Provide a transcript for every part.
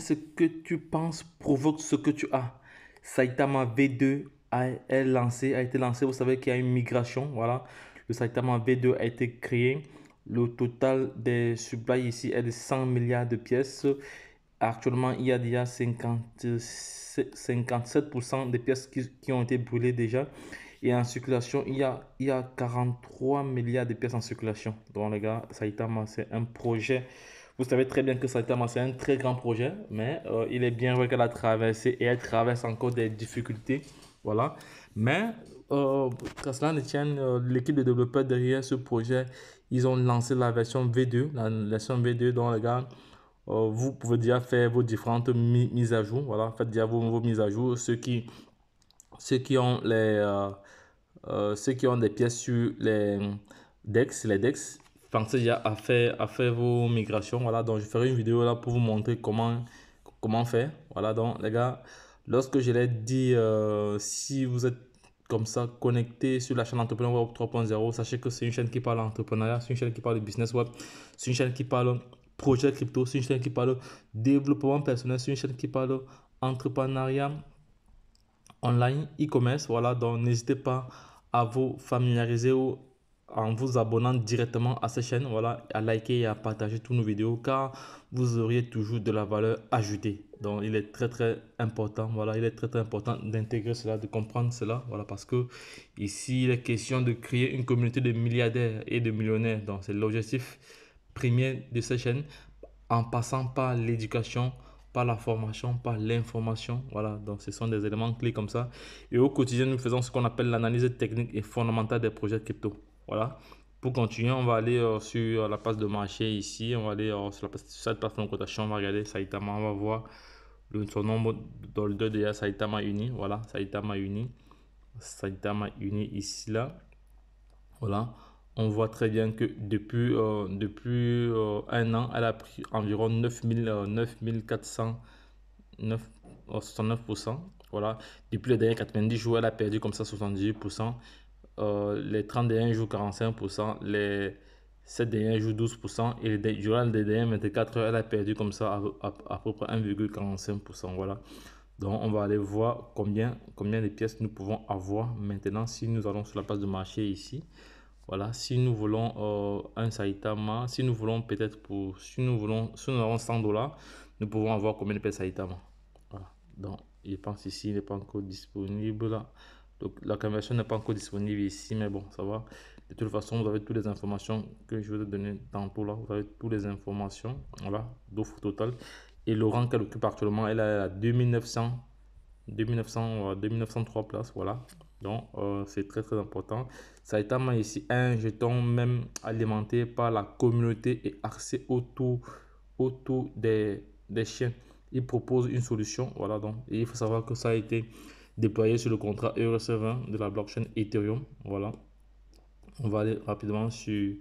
Ce que tu penses provoque ce que tu as. Saitama V2 a, lancé, a été lancé. Vous savez qu'il y a une migration. Voilà. Le Saitama V2 a été créé. Le total des supplies ici est de 100 milliards de pièces. Actuellement, il y a 57% des pièces qui, ont été brûlées déjà. Et en circulation, il y, a, il y a 43 milliards de pièces en circulation. Donc, les gars, Saitama, c'est un projet vous savez très bien que ça a c'est un très grand projet, mais euh, il est bien vrai qu'elle a traversé et elle traverse encore des difficultés. Voilà. Mais, euh, cela euh, l'équipe de développeurs derrière ce projet, ils ont lancé la version V2, la version V2 dont, les gars, euh, vous pouvez déjà faire vos différentes mises à jour. Voilà, faites déjà vos, mises à jour. Ceux qui, ceux qui ont les, ceux qui ont des pièces sur les DEX, les DEX pensez à faire, à faire vos migrations. Voilà, donc je ferai une vidéo là pour vous montrer comment, comment faire. Voilà, donc les gars, lorsque je l'ai dit, euh, si vous êtes comme ça connecté sur la chaîne Entrepreneur Web 3.0, sachez que c'est une chaîne qui parle entrepreneuriat, c'est une chaîne qui parle de business web, c'est une chaîne qui parle projet crypto, c'est une chaîne qui parle développement personnel, c'est une chaîne qui parle entrepreneuriat online, e-commerce. Voilà, donc n'hésitez pas à vous familiariser ou en vous abonnant directement à cette chaîne, voilà, à liker et à partager toutes nos vidéos car vous auriez toujours de la valeur ajoutée. Donc il est très très important, voilà, il est très très important d'intégrer cela, de comprendre cela, voilà, parce que ici il est question de créer une communauté de milliardaires et de millionnaires. Donc c'est l'objectif premier de cette chaîne en passant par l'éducation, par la formation, par l'information. Voilà, donc ce sont des éléments clés comme ça. Et au quotidien, nous faisons ce qu'on appelle l'analyse technique et fondamentale des projets crypto. Voilà. Pour continuer, on va aller euh, sur euh, la passe de marché ici. On va aller euh, sur, la plateforme cette de cotation. On va regarder Saitama. On va voir le, son nombre d'holders déjà Saitama Uni. Voilà, Saitama Uni. Saitama Uni ici, là. Voilà. On voit très bien que depuis, depuis un an, elle a pris environ 9400 69%. Voilà. Depuis les derniers 90 jours, elle a perdu comme ça 78%. Euh, les 31 jours 45%, les 7 derniers jours 12%, et durant les derniers 24 heures, elle a perdu comme ça à, à, peu près 1,45%. Voilà. Donc on va aller voir combien, combien de pièces nous pouvons avoir maintenant si nous allons sur la place de marché ici. Voilà, si nous voulons euh, un Saitama, si nous voulons peut-être pour, si nous voulons, si nous avons 100 dollars, nous pouvons avoir combien de pièces Saitama. Donc, je pense ici, il n'est pas encore disponible. Là. Donc la conversion n'est pas encore disponible ici, mais bon, ça va. De toute façon, vous avez toutes les informations que je vous ai données tantôt là. Vous avez toutes les informations, voilà, d'offres totales. Et le rang qu'elle occupe actuellement, elle a 2900, 2900, 2903 places, voilà. Donc, euh, c'est très très important. ça main ici, un jeton même alimenté par la communauté et axé autour, autour des, chiens. Il propose une solution, voilà donc. il faut savoir que ça a été déployé sur le contrat ERC20 de la blockchain Ethereum. Voilà. On va aller rapidement sur,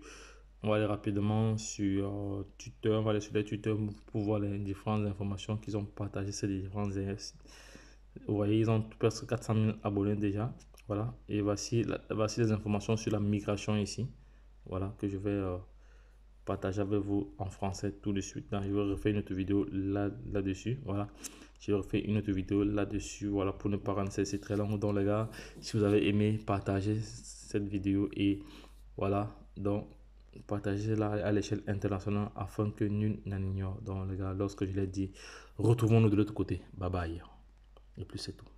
on va aller rapidement sur euh, Twitter. On va aller sur les Twitter pour voir les différentes informations qu'ils ont partagées. Ces différentes. Vous voyez, ils ont presque 400 000 abonnés déjà. Voilà. Et voici, la, voici les informations sur la migration ici. Voilà, que je vais. Euh, Partagez avec vous en français tout de suite. je vais refaire une autre vidéo là-dessus. voilà. Je vais refaire une autre vidéo là-dessus. Voilà, pour ne pas rendre C'est très long. Donc, les gars, si vous avez aimé, partagez cette vidéo et voilà. Donc, partagez-la à l'échelle internationale afin que nul n'en ignore. Donc, les gars, lorsque je l'ai dit, retrouvons-nous de l'autre côté. Bye bye. Et plus, c'est tout.